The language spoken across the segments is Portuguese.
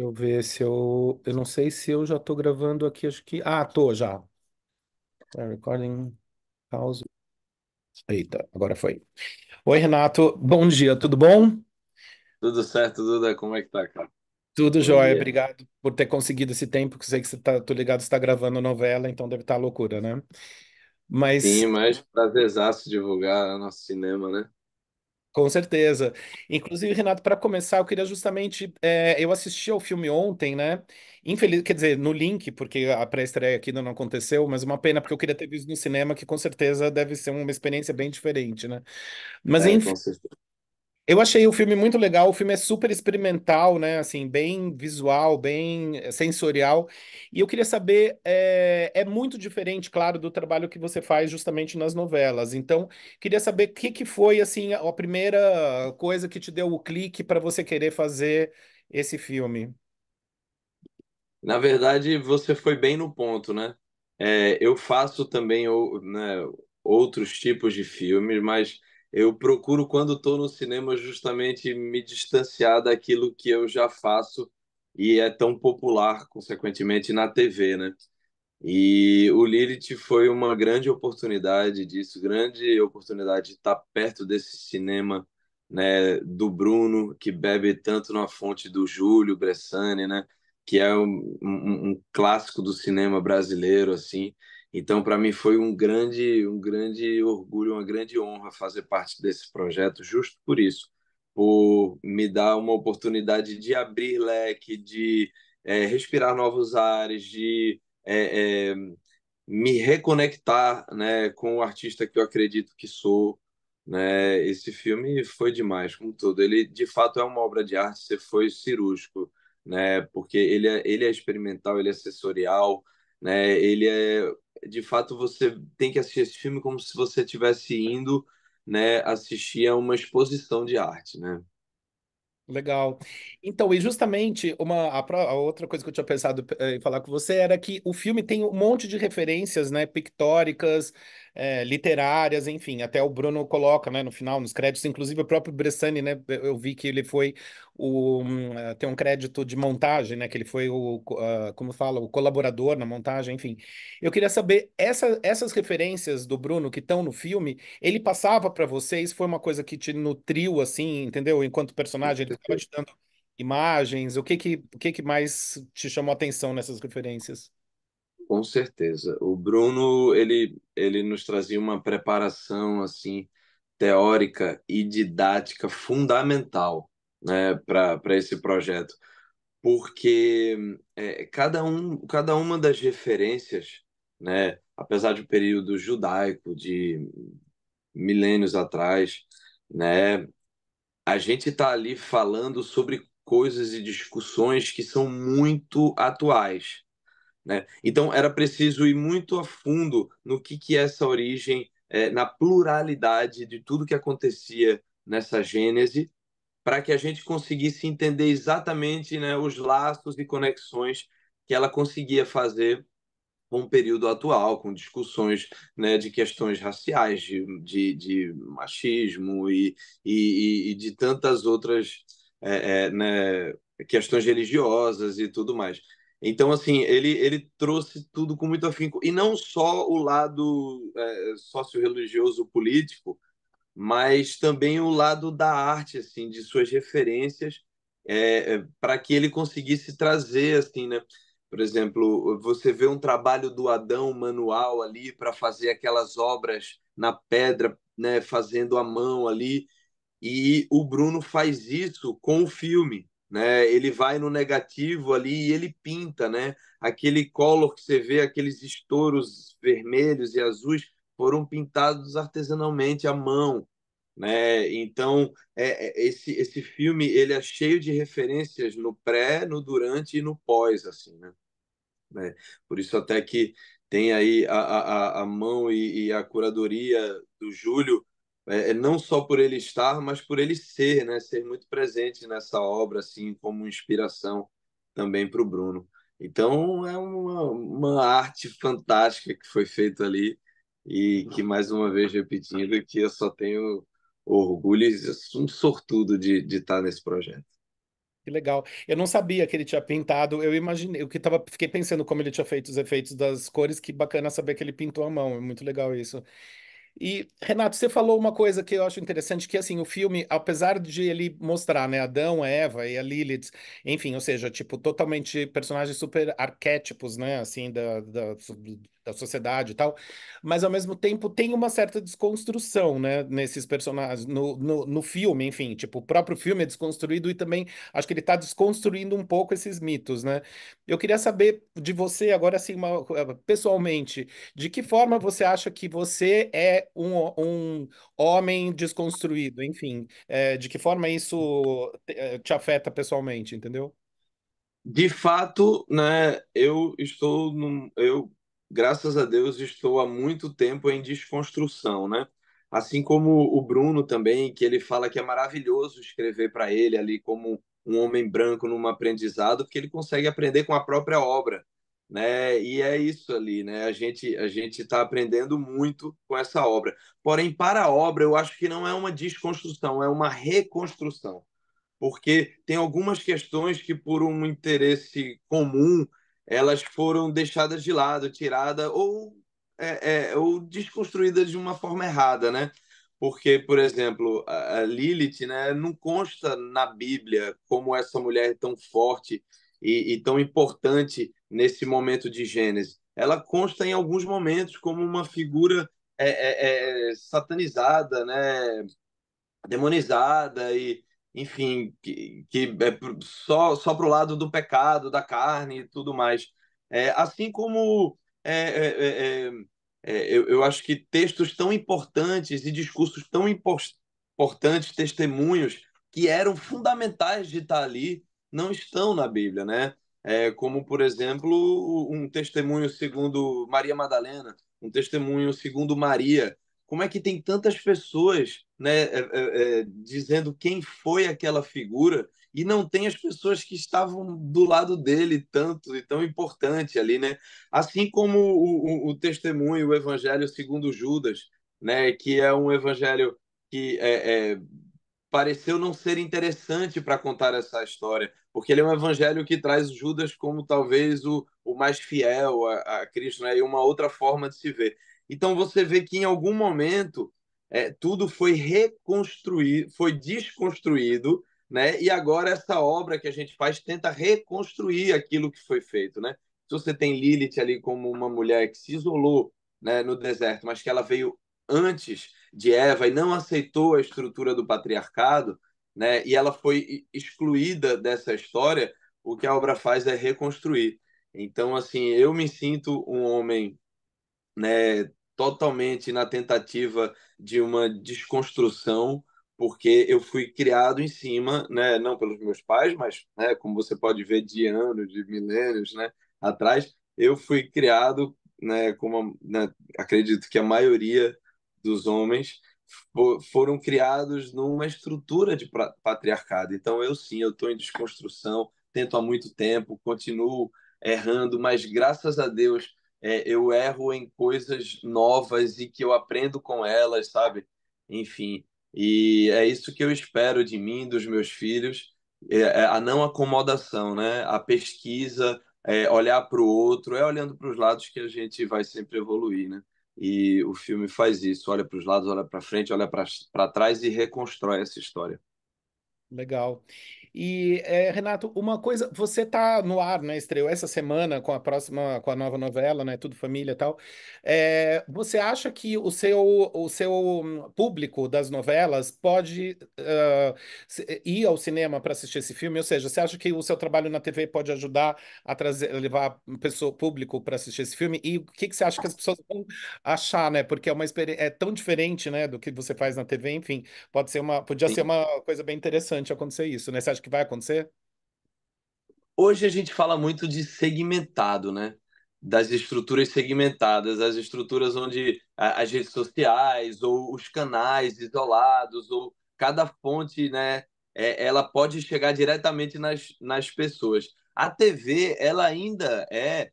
eu ver se eu. Eu não sei se eu já estou gravando aqui, acho que. Ah, tô já. É, recording pause. Eita, agora foi. Oi, Renato. Bom dia, tudo bom? Tudo certo, Duda? Como é que tá, cara? Tudo Bom jóia, dia. obrigado por ter conseguido esse tempo, que sei que você tá, tô ligado, você está gravando novela, então deve estar tá loucura, né? Mas Sim, mas prazerzaço divulgar nosso cinema, né? Com certeza. Inclusive, Renato, para começar, eu queria justamente. Eh, eu assisti ao filme ontem, né? Infeliz, quer dizer, no link, porque a pré-estreia aqui ainda não aconteceu, mas uma pena, porque eu queria ter visto no cinema, que com certeza deve ser uma experiência bem diferente, né? Mas, É, enfim. certeza. Eu achei o filme muito legal, o filme é super experimental, né? Assim, bem visual, bem eh, sensorial. E eu queria saber, é, é muito diferente, claro, do trabalho que você faz justamente nas novelas. Então, queria saber o que, que foi assim a primeira coisa que te deu o clique para você querer fazer esse filme. Na verdade, você foi bem no ponto, né? É, eu faço também né, outros tipos de filmes, mas eu procuro, quando estou no cinema, justamente me distanciar daquilo que eu já faço e é tão popular, consequentemente, na TV, né? E o Lilith foi uma grande oportunidade disso, grande oportunidade de estar tá perto desse cinema, né, do Bruno, que bebe tanto na fonte do Júlio Bressani, né, que é um, um, um clássico do cinema brasileiro, assim, então, para mim foi um grande, um grande orgulho, uma grande honra fazer parte desse projeto, justo por isso, por me dar uma oportunidade de abrir leque, de é, respirar novos ares, de é, é, me reconectar, né, com o artista que eu acredito que sou. Né? Esse filme foi demais, como todo. Ele de fato é uma obra de arte. Você foi cirúrgico, né? Porque ele é, ele é experimental, ele é sensorial, né? Ele é de fato você tem que assistir esse filme como se você estivesse indo, né, assistir a uma exposição de arte, né? Legal. Então, e justamente uma, a, a, outra coisa que eu tinha pensado eh, em falar com você era que o filme tem um monte de referências, né, pictóricas, é, literárias, enfim, até o Bruno coloca né, no final, nos créditos, inclusive o próprio Bressani, né, eu vi que ele foi o, hum, eh, tem um crédito de montagem, né, que ele foi o, ah, como fala, o colaborador na montagem, enfim. Eu queria saber, essa, essas referências do Bruno que estão no filme, ele passava para vocês, foi uma coisa que te nutriu, assim, entendeu? Enquanto personagem, ele estava te dando imagens, o que que, o que que mais te chamou a atenção nessas referências? Com certeza. O Bruno, ele, ele nos trazia uma preparação assim teórica e didática fundamental, né, para esse projeto. Porque é, cada, um, cada uma das referências, né, apesar do período judaico de milênios atrás, né, a gente está ali falando sobre coisas e discussões que são muito atuais né? Então, era preciso ir muito a fundo no que, que é essa origem, é, na pluralidade de tudo que acontecia nessa Gênese, para que a gente conseguisse entender exatamente né, os laços e conexões que ela conseguia fazer com o período atual, com discussões né, de questões raciais, de, de, de machismo e, e, e, de tantas outras é, é, né, questões religiosas e tudo mais. Então, assim, ele, ele trouxe tudo com muito afinco. E não só o lado é, sócio-religioso político, mas também o lado da arte, assim, de suas referências, é, é, para que ele conseguisse trazer, assim, né? Por exemplo, você vê um trabalho do Adão manual ali para fazer aquelas obras na pedra, né, fazendo a mão ali, e o Bruno faz isso com o filme né? Ele vai no negativo ali e ele pinta, né? Aquele color que você vê, aqueles estouros vermelhos e azuis foram pintados artesanalmente à mão, né? Então, é, é, esse esse filme ele é cheio de referências no pré, no durante e no pós, assim, né? né? Por isso até que tem aí a, a, a mão e, e a curadoria do Júlio é, é, não só por ele estar, mas por ele ser, né? Ser muito presente nessa obra, assim, como inspiração também para o Bruno. Então, é uma, uma arte fantástica que foi feita ali e que, mais uma vez, repetindo, que eu só tenho orgulho e um sortudo de, de estar tá nesse projeto. Que legal. Eu não sabia que ele tinha pintado. Eu imaginei, eu que tava, fiquei pensando como ele tinha feito os efeitos das cores. Que bacana saber que ele pintou à mão. É muito legal isso. E, Renato, você falou uma coisa que eu acho interessante, que assim, o filme, apesar de ele mostrar, né, Adão, Eva e a Lilith, enfim, ou seja, tipo, totalmente personagens super arquétipos, né, assim, da, da, da sociedade e tal, mas ao mesmo tempo tem uma certa desconstrução, né, nesses personagens, no, no, no filme, enfim, tipo, o próprio filme é desconstruído e também acho que ele está desconstruindo um pouco esses mitos, né. Eu queria saber de você agora, assim, uma, pessoalmente, de que forma você acha que você é um, um homem desconstruído, enfim. É, de que forma isso eh, te afeta pessoalmente, entendeu? De fato, né, eu estou num, eu, graças a Deus, estou há muito tempo em desconstrução, né? Assim como o Bruno também, que ele fala que é maravilhoso escrever para ele ali como um homem branco num aprendizado, porque ele consegue aprender com a própria obra né? E é isso ali, né? A gente a gente está aprendendo muito com essa obra. Porém, para a obra, eu acho que não é uma desconstrução, é uma reconstrução, porque tem algumas questões que por um interesse comum elas foram deixadas de lado, tirada ou é, é, ou desconstruídas de uma forma errada, né? Porque, por exemplo, a Lilith né, não consta na Bíblia como essa mulher tão forte e, e tão importante nesse momento de Gênesis. Ela consta em alguns momentos como uma figura é, é, é satanizada, né? demonizada e enfim que, que é só só pro lado do pecado da carne e tudo mais é, assim como é, é, eu, eu acho que textos tão importantes e discursos tão importantes testemunhos que eram fundamentais de estar ali não estão na Bíblia né é, como, por exemplo, um testemunho segundo Maria Madalena, um testemunho segundo Maria. Como é que tem tantas pessoas né, é, é, é, dizendo quem foi aquela figura e não tem as pessoas que estavam do lado dele tanto e tão importante ali, né? Assim como o, o, o testemunho, o evangelho segundo Judas, né, que é um evangelho que é, é, pareceu não ser interessante para contar essa história, porque ele é um evangelho que traz Judas como talvez o, o mais fiel a, a Cristo, né? e uma outra forma de se ver. Então você vê que em algum momento é, tudo foi reconstruído, foi desconstruído, né? E agora essa obra que a gente faz tenta reconstruir aquilo que foi feito, né? Se você tem Lilith ali como uma mulher que se isolou né, no deserto, mas que ela veio antes de Eva e não aceitou a estrutura do patriarcado, né? E ela foi excluída dessa história. O que a obra faz é reconstruir. Então, assim, eu me sinto um homem, né? Totalmente na tentativa de uma desconstrução, porque eu fui criado em cima, né? Não pelos meus pais, mas, né? Como você pode ver de anos, de milênios, né? Atrás, eu fui criado né, como né, acredito que a maioria dos homens foram criados numa estrutura de patriarcado. Então, eu sim, eu estou em desconstrução, tento há muito tempo, continuo errando, mas graças a Deus é, eu erro em coisas novas e que eu aprendo com elas, sabe? Enfim, e é isso que eu espero de mim, dos meus filhos, é, é a não acomodação, né? A pesquisa, é, olhar para o outro, é olhando para os lados que a gente vai sempre evoluir, né? E o filme faz isso, olha para os lados, olha para frente, olha para trás e reconstrói essa história. Legal. E, é, Renato, uma coisa, você tá no ar, né? Estreou essa semana com a próxima, com a nova novela, né? Tudo Família e tal. É, você acha que o seu, o seu hum, público das novelas pode uh, ir ao cinema para assistir esse filme? Ou seja, você acha que o seu trabalho na TV pode ajudar a trazer, levar pessoa, público para assistir esse filme? E o que, que você acha que as pessoas vão achar, né? Porque é uma experiência é tão diferente, né, do que você faz na TV, enfim, pode ser uma, podia Sim. ser uma coisa bem interessante acontecer isso, né? Você acha acha que vai acontecer? Hoje a gente fala muito de segmentado, né? Das estruturas segmentadas, as estruturas onde as redes sociais ou os canais isolados ou cada fonte, né? É, ela pode chegar diretamente nas, nas pessoas. A TV, ela ainda é,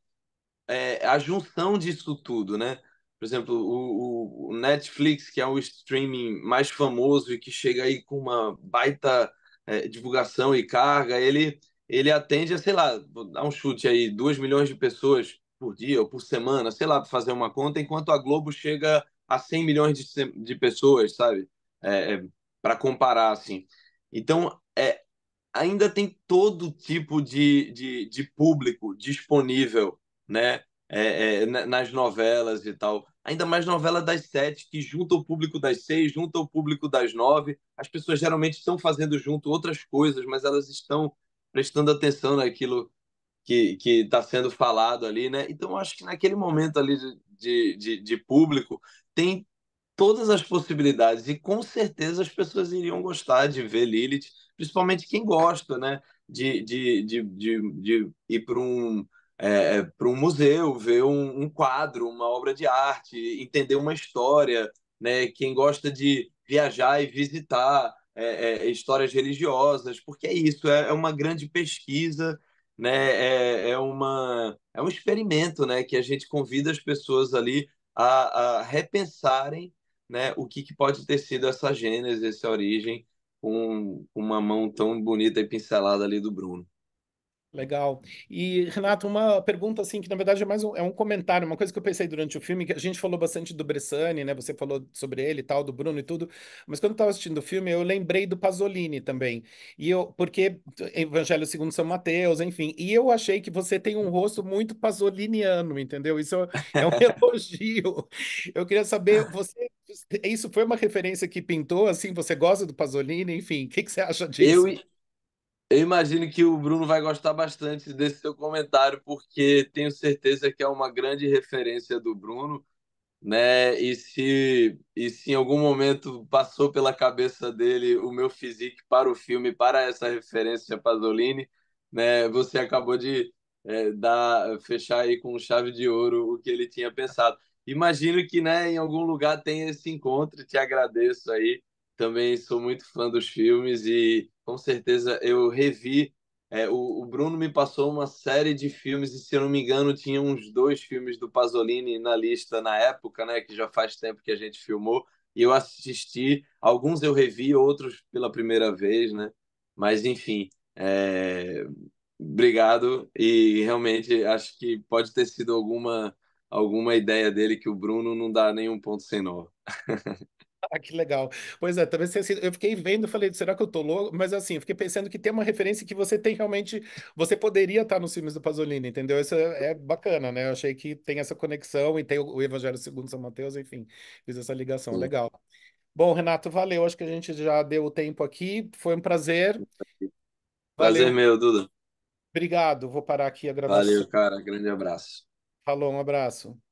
é a junção disso tudo, né? Por exemplo, o, o Netflix, que é o streaming mais famoso e que chega aí com uma baita é, divulgação e carga, ele, ele atende a, sei lá, dá um chute aí, 2 milhões de pessoas por dia ou por semana, sei lá, para fazer uma conta, enquanto a Globo chega a 100 milhões de, de pessoas, sabe? É, é para comparar, assim. Então, é, ainda tem todo tipo de, de, de público disponível, né? é, é, nas novelas e tal. Ainda mais novela das sete, que junta o público das seis, junta o público das nove. As pessoas geralmente estão fazendo junto outras coisas, mas elas estão prestando atenção naquilo que está sendo falado ali, né? Então, acho que naquele momento ali de, de, de público, tem todas as possibilidades e com certeza as pessoas iriam gostar de ver Lilith, principalmente quem gosta, né? De, de, de, de, de ir para um é, é, para um museu, ver um, um, quadro, uma obra de arte, entender uma história. Né? Quem gosta de viajar e visitar é, é histórias religiosas, porque é isso, é, é uma grande pesquisa, né? é, uma, é um experimento né? que a gente convida as pessoas ali a, a repensarem né, o que, que, pode ter sido essa gênese, essa origem, com uma mão tão bonita e pincelada ali do Bruno. Legal. E, Renato, uma pergunta assim, que na verdade é mais um, é um comentário, uma coisa que eu pensei durante o filme, que a gente falou bastante do Bressani, né? Você falou sobre ele e tal, do Bruno e tudo, mas quando eu estava assistindo o filme, eu lembrei do Pasolini também. E eu, porque Evangelho segundo São Mateus, enfim, e eu achei que você tem um rosto muito pasoliniano, entendeu? Isso é, é um elogio. Eu queria saber, você isso foi uma referência que pintou, assim, você gosta do Pasolini, enfim, o que, que você acha disso? Eu... Eu imagino que o Bruno vai gostar bastante desse seu comentário, porque tenho certeza que é uma grande referência do Bruno, né? E se, e se em algum momento passou pela cabeça dele o meu physique para o filme, para essa referência Pasolini, né? Você acabou de é, dar, fechar aí com chave de ouro o que ele tinha pensado. Imagino que, né, em algum lugar tenha esse encontro, te agradeço aí também sou muito fã dos filmes e com certeza eu revi. É, o, o, Bruno me passou uma série de filmes e, se eu não me engano, tinha uns dois filmes do Pasolini na lista na época, né? Que já faz tempo que a gente filmou. E eu assisti, alguns eu revi, outros pela primeira vez, né? Mas, enfim, é... obrigado. E realmente acho que pode ter sido alguma, alguma ideia dele que o Bruno não dá nenhum ponto sem nó. Ah, que legal. Pois é, talvez tenha sido. Eu fiquei vendo, falei, será que eu tô louco? Mas assim, eu fiquei pensando que tem uma referência que você tem realmente. Você poderia estar tá nos filmes do Pasolini, entendeu? Isso é, é bacana, né? Eu achei que tem essa conexão e tem o Evangelho segundo São Mateus, enfim, fiz essa ligação. Legal. Bom, Renato, valeu. Acho que a gente já deu o tempo aqui. Foi um prazer. Valeu. Prazer meu, Duda. Obrigado. Vou parar aqui a gravação. Valeu, cara. Grande abraço. Falou, um abraço.